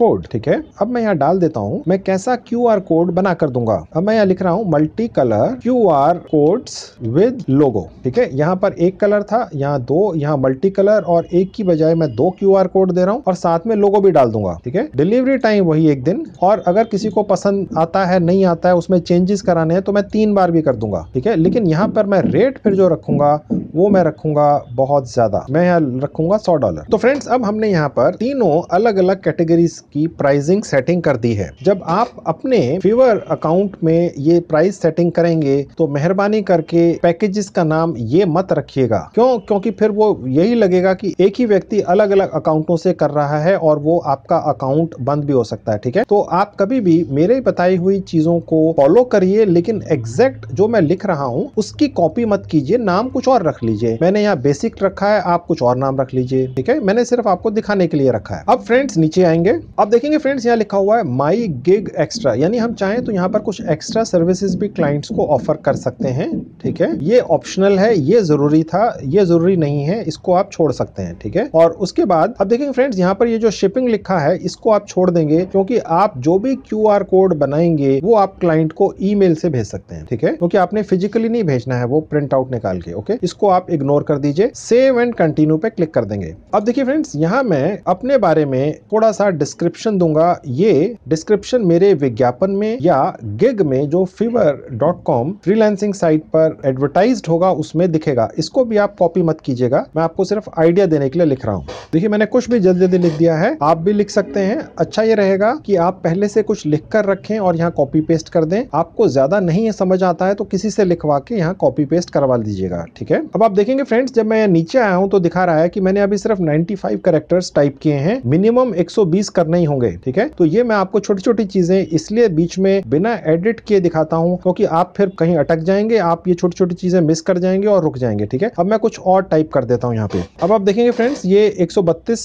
कोड ठीक है अब मैं यहाँ डाल देता हूँ मैं कैसा क्यू कोड बना कर दूंगा अब मैं यहाँ लिख रहा हूँ multi colour Q R codes with logo ठीक है यहाँ पर एक कलर था यहाँ दो यहाँ मल्टी कलर और एक की बजाय मैं दो क्यू कोड दे रहा हूँ और साथ में लोगो भी डाल दूंगा ठीक है डिलीवरी टाइम वही एक दिन और अगर किसी को पसंद आता है नहीं आता है उसमें चेंजेस कराने हैं तो मैं तीन बार भी कर दूंगा ठीक है लेकिन यहाँ पर मैं रेट फिर जो रखूंगा वो मैं रखूंगा बहुत ज़्यादा मैं यहाँ रखूंगा सौ डॉलर तो फ्रेंड्स अब हमने यहाँ पर तीनों अलग अलग कैटेगरीज की प्राइसिंग सेटिंग कर दी है जब आप अपने फीवर अकाउंट में ये प्राइस सेटिंग करेंगे तो मेहरबानी करके पैकेजेस का नाम ये मत रखिएगा क्यों क्योंकि फिर वो यही लगेगा कि एक ही व्यक्ति अलग अलग अकाउंटों से कर रहा है और वो आपका अकाउंट बंद भी हो सकता है ठीक है तो आप कभी भी मेरे बताई हुई चीजों को फॉलो करिए लेकिन एग्जैक्ट जो मैं लिख रहा हूँ उसकी कॉपी मत कीजिए नाम कुछ और रख लीजिए मैंने यहाँ बेसिक रखा है आप कुछ और नाम रख लीजिए ठीक है मैंने सिर्फ आपको दिखाने के लिए रखा है अब फ्रेंड्स नीचे आएंगे अब देखेंगे फ्रेंड्स यहाँ लिखा हुआ है माई गिग एक्स्ट्रा यानी हम चाहें तो यहाँ पर कुछ एक्स्ट्रा सर्विसेज भी क्लाइंट्स को ऑफर कर सकते हैं ठीक है ये ऑप्शनल है ये जरूरी था ये जरूरी नहीं है इसको आप छोड़ सकते हैं ठीक है और उसके बाद अब देखेंगे फ्रेंड्स यहाँ पर ये जो शिपिंग लिखा है इसको आप छोड़ देंगे क्योंकि आप जो भी क्यू कोड बनाएंगे वो आप क्लाइंट को ई से भेज सकते हैं ठीक है क्योंकि आपने फिजिकली नहीं भेजना है वो प्रिंट आउट निकाल के ओके इसको आप इग्नोर कर दीजिए सेव एंड कंटिन्यू पे क्लिक कर देंगे अब देखिए फ्रेंड्स यहाँ मैं अपने बारे में थोड़ा सा डिस्क्रिप्शन दूंगा ये डिस्क्रिप्शन मेरे विज्ञापन में या गिग में जो Fiverr dot com freelancing site पर एडवर्टाइज होगा उसमें दिखेगा इसको भी आप कॉपी मत कीजिएगा मैं आपको सिर्फ आइडिया देने के लिए लिख रहा हूँ देखिए मैंने कुछ भी जल्दी जल्दी लिख दिया है आप भी लिख सकते हैं अच्छा ये रहेगा कि आप पहले से कुछ लिख कर रखें और यहाँ कॉपी पेस्ट कर दें आपको ज्यादा नहीं समझ आता है तो किसी से लिखवा के यहाँ कॉपी कॉपी पेस्ट करवा दीजिएगा ठीक है अब आप देखेंगे फ्रेंड्स जब मैं नीचे आया हूँ तो दिखा रहा है कि मैंने अभी सिर्फ 95 फाइव करेक्टर्स टाइप किए हैं मिनिमम 120 करने ही होंगे ठीक है तो ये मैं आपको छोटी छोटी चीजें इसलिए बीच में बिना एडिट किए दिखाता हूँ क्योंकि आप फिर कहीं अटक जाएंगे आप ये छोटी छोटी चीजें मिस कर जाएंगे और रुक जाएंगे ठीक है अब मैं कुछ और टाइप कर देता हूँ यहाँ पे अब आप देखेंगे फ्रेंड्स ये एक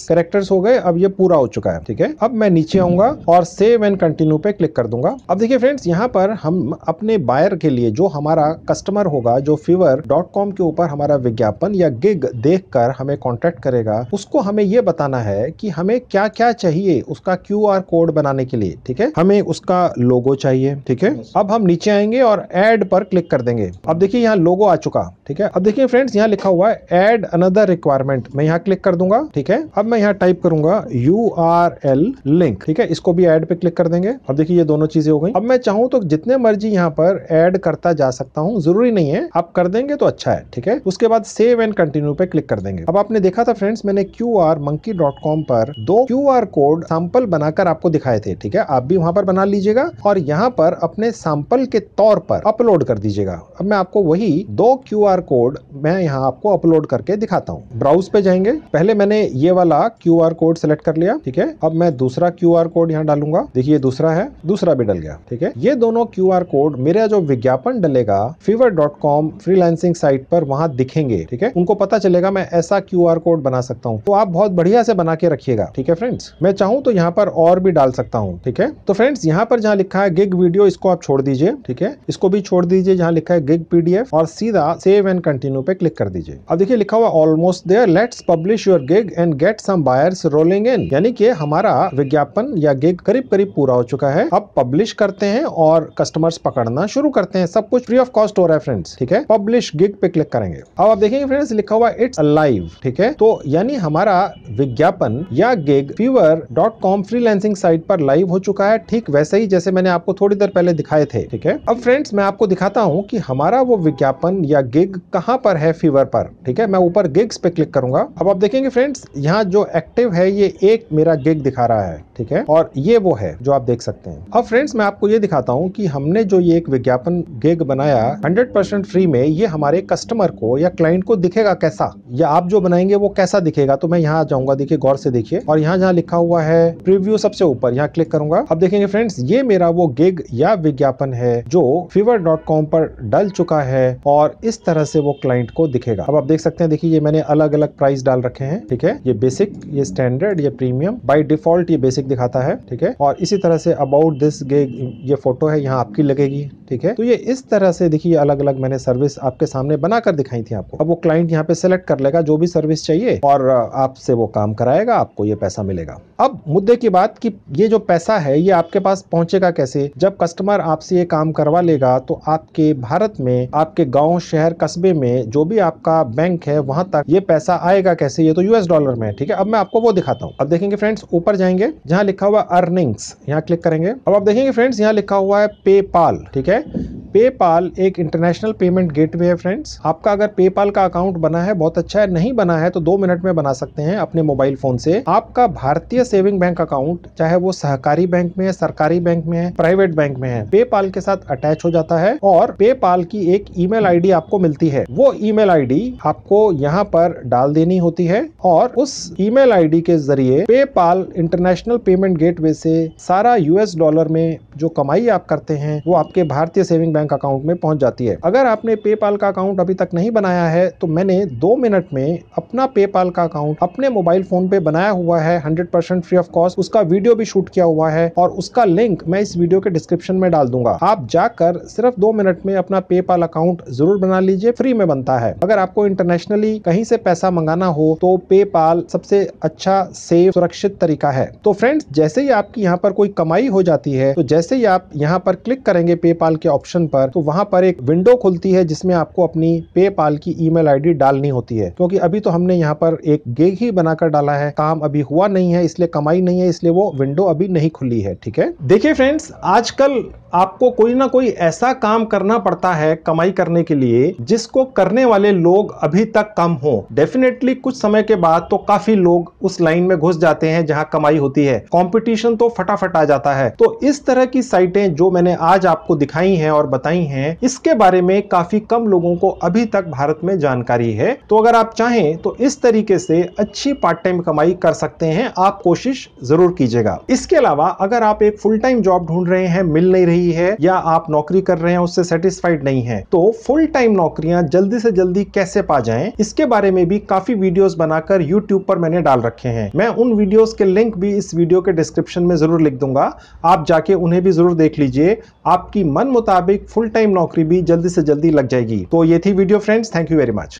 करेक्टर्स हो गए अब ये पूरा हो चुका है ठीक है अब मैं नीचे आऊंगा और सेव एंड कंटिन्यू पे क्लिक कर दूंगा अब देखिए फ्रेंड्स यहाँ पर हम अपने बायर के लिए जो हमारा कस्टमर होगा जो फीवर डॉट कॉम के ऊपर हमारा विज्ञापन या गिग देख कर हमें कॉन्टेक्ट करेगा उसको हमें ये बताना है कि हमें क्या क्या चाहिए उसका क्यू कोड बनाने के लिए ठीक है हमें उसका लोगो चाहिए ठीक है अब हम नीचे आएंगे और एड पर क्लिक कर देंगे अब देखिए यहाँ लोगो आ चुका ठीक है अब देखिए फ्रेंड्स यहाँ लिखा हुआ है एड अनदर रिक्वायरमेंट मैं यहाँ क्लिक कर दूंगा ठीक है अब मैं यहाँ टाइप करूंगा यू आर एल लिंक ठीक है इसको भी एड पे क्लिक कर देंगे अब देखिए ये दोनों चीजें हो गई अब मैं चाहूँ तो जितने मर्जी यहाँ पर एड करता जा सकता हूँ जरूरी नहीं है आप कर देंगे तो अच्छा है ठीक है उसके बाद सेव एंड कंटिन्यू पे क्लिक कर देंगे अब आपने देखा था फ्रेंड्स मैंने Q R Monkey dot com पर दो क्यू आर कोड सैंपल बनाकर आपको दिखाए थे ठीक है आप भी वहां पर बना लीजिएगा और यहाँ पर अपने सैंपल के तौर पर अपलोड कर दीजिएगा अब मैं आपको वही दो क्यू आर कोड मैं यहाँ आपको अपलोड करके दिखाता हूँ ब्राउज पे जाएंगे पहले मैंने ये वाला क्यू आर कोड सेलेक्ट कर लिया ठीक है अब मैं दूसरा क्यू आर कोड यहाँ डालूंगा देखिए दूसरा है दूसरा भी डल गया ठीक है ये दोनों क्यू आर कोड मेरा जो विज्ञापन डलेगा Fiverr dot com freelancing site पर वहां दिखेंगे ठीक है उनको पता चलेगा मैं ऐसा क्यू कोड बना सकता हूँ तो आप बहुत बढ़िया से बना के रखिएगा ठीक है फ्रेंड्स मैं चाहूँ तो यहाँ पर और भी डाल सकता हूँ ठीक है तो फ्रेंड्स यहाँ पर जहाँ लिखा है गिग वीडियो इसको आप छोड़ दीजिए ठीक है इसको भी छोड़ दीजिए जहाँ लिखा है गिग पीडीएफ और सीधा सेव एंड कंटिन्यू पे क्लिक कर दीजिए अब देखिए लिखा हुआ almost there let's publish your gig and get some buyers rolling in यानी कि हमारा विज्ञापन या गिग करीब करीब पूरा हो चुका है अब पब्लिश करते हैं और कस्टमर्स पकड़ना शुरू करते हैं सब कुछ फ्री ऑफ कॉस्ट हो रहा है फ्रेंड्स ठीक है है पब्लिश गिग पे क्लिक करेंगे अब आप देखेंगे फ्रेंड्स लिखा हुआ इट्स अलाइव ठीक है तो यानी हमारा विज्ञापन या gig Fiverr dot com freelancing site पर लाइव हो चुका है ठीक वैसे ही जैसे मैंने आपको थोड़ी देर पहले दिखाए थे ठीक है अब फ्रेंड्स मैं आपको दिखाता हूँ कि हमारा वो विज्ञापन या गिग कहाँ पर है फीवर पर ठीक है मैं ऊपर गिग्स पे क्लिक करूंगा अब आप देखेंगे फ्रेंड्स यहाँ जो एक्टिव है ये एक मेरा गिग दिखा रहा है ठीक है और ये वो है जो आप देख सकते हैं अब फ्रेंड्स मैं आपको ये दिखाता हूँ कि हमने जो ये एक विज्ञापन गिग बनाया हंड्रेड परसेंट इंडस्ट्री में ये हमारे कस्टमर को या क्लाइंट को दिखेगा कैसा या आप जो बनाएंगे वो कैसा दिखेगा तो मैं यहाँ आ जाऊंगा देखिए गौर से देखिए और यहाँ जहाँ लिखा हुआ है प्रीव्यू सबसे ऊपर यहाँ क्लिक करूंगा अब देखेंगे फ्रेंड्स ये मेरा वो गिग या विज्ञापन है जो फीवर डॉट कॉम पर डल चुका है और इस तरह से वो क्लाइंट को दिखेगा अब आप देख सकते हैं देखिए ये मैंने अलग अलग प्राइस डाल रखे हैं ठीक है ये बेसिक ये स्टैंडर्ड ये प्रीमियम बाई डिफॉल्ट ये बेसिक दिखाता है ठीक है और इसी तरह से अबाउट दिस गिग ये फोटो है यहाँ आपकी लगेगी ठीक है तो ये इस तरह से देखिए अलग अलग मैंने सर्विस आपके सामने बनाकर दिखाई थी आपको अब वो क्लाइंट यहाँ पे सेलेक्ट कर लेगा जो भी सर्विस चाहिए और आपसे वो काम कराएगा आपको ये पैसा मिलेगा अब मुद्दे की बात की ये जो पैसा है ये आपके पास पहुंचेगा कैसे जब कस्टमर आपसे ये काम करवा लेगा तो आपके भारत में आपके गाँव शहर कस्बे में जो भी आपका बैंक है वहां तक ये पैसा आएगा कैसे ये तो यूएस डॉलर में ठीक है अब मैं आपको वो दिखाता हूँ अब देखेंगे फ्रेंड्स ऊपर जाएंगे जहाँ लिखा हुआ अर्निंग्स यहाँ क्लिक करेंगे अब आप देखेंगे फ्रेंड्स यहाँ लिखा हुआ है पेपाल ठीक है पेपाल एक इंटरनेशनल पेमेंट गेटवे है फ्रेंड्स आपका अगर पेपाल का अकाउंट बना है बहुत अच्छा है नहीं बना है तो दो मिनट में बना सकते हैं अपने मोबाइल फोन से आपका भारतीय सेविंग बैंक अकाउंट चाहे वो सहकारी बैंक में है सरकारी बैंक में है प्राइवेट बैंक में है पेपाल के साथ अटैच हो जाता है और पेपाल की एक ई मेल आपको मिलती है वो ई मेल आपको यहाँ पर डाल देनी होती है और उस ई मेल के जरिए पेपाल इंटरनेशनल पेमेंट गेटवे से सारा यूएस डॉलर में जो कमाई आप करते हैं वो आपके भारतीय सेविंग बैंक बैंक अकाउंट में पहुंच जाती है अगर आपने पेपाल का अकाउंट अभी तक नहीं बनाया है तो मैंने दो मिनट में अपना पेपाल का अकाउंट अपने मोबाइल फोन पे बनाया हुआ है हंड्रेड फ्री ऑफ कॉस्ट उसका वीडियो भी शूट किया हुआ है और उसका लिंक मैं इस वीडियो के डिस्क्रिप्शन में डाल दूंगा आप जाकर सिर्फ दो मिनट में अपना पेपाल अकाउंट जरूर बना लीजिए फ्री में बनता है अगर आपको इंटरनेशनली कहीं से पैसा मंगाना हो तो पेपाल सबसे अच्छा सेफ सुरक्षित तरीका है तो फ्रेंड्स जैसे ही आपकी यहाँ पर कोई कमाई हो जाती है तो जैसे ही आप यहाँ पर क्लिक करेंगे पेपाल के ऑप्शन पर तो वहाँ पर एक विंडो खुलती है जिसमें आपको अपनी पेपाल की ईमेल आईडी डालनी होती है क्योंकि अभी तो हमने यहाँ पर एक गेग ही बनाकर डाला है काम अभी हुआ नहीं है इसलिए कमाई नहीं है इसलिए वो विंडो अभी नहीं खुली है ठीक है देखिए फ्रेंड्स आजकल आपको कोई ना कोई ऐसा काम करना पड़ता है कमाई करने के लिए जिसको करने वाले लोग अभी तक कम हो डेफिनेटली कुछ समय के बाद तो काफी लोग उस लाइन में घुस जाते हैं जहां कमाई होती है कंपटीशन तो फटाफट आ जाता है तो इस तरह की साइटें जो मैंने आज आपको दिखाई हैं और बताई हैं इसके बारे में काफी कम लोगों को अभी तक भारत में जानकारी है तो अगर आप चाहें तो इस तरीके से अच्छी पार्ट टाइम कमाई कर सकते हैं आप कोशिश जरूर कीजिएगा इसके अलावा अगर आप एक फुल टाइम जॉब ढूंढ रहे हैं मिल नहीं रही रही है या आप नौकरी कर रहे हैं उससे सेटिस्फाइड नहीं है तो फुल टाइम नौकरियां जल्दी से जल्दी कैसे पा जाएं इसके बारे में भी काफी वीडियोस बनाकर यूट्यूब पर मैंने डाल रखे हैं मैं उन वीडियोस के लिंक भी इस वीडियो के डिस्क्रिप्शन में जरूर लिख दूंगा आप जाके उन्हें भी जरूर देख लीजिए आपकी मन मुताबिक फुल टाइम नौकरी भी जल्दी से जल्दी लग जाएगी तो ये थी video friends thank you very much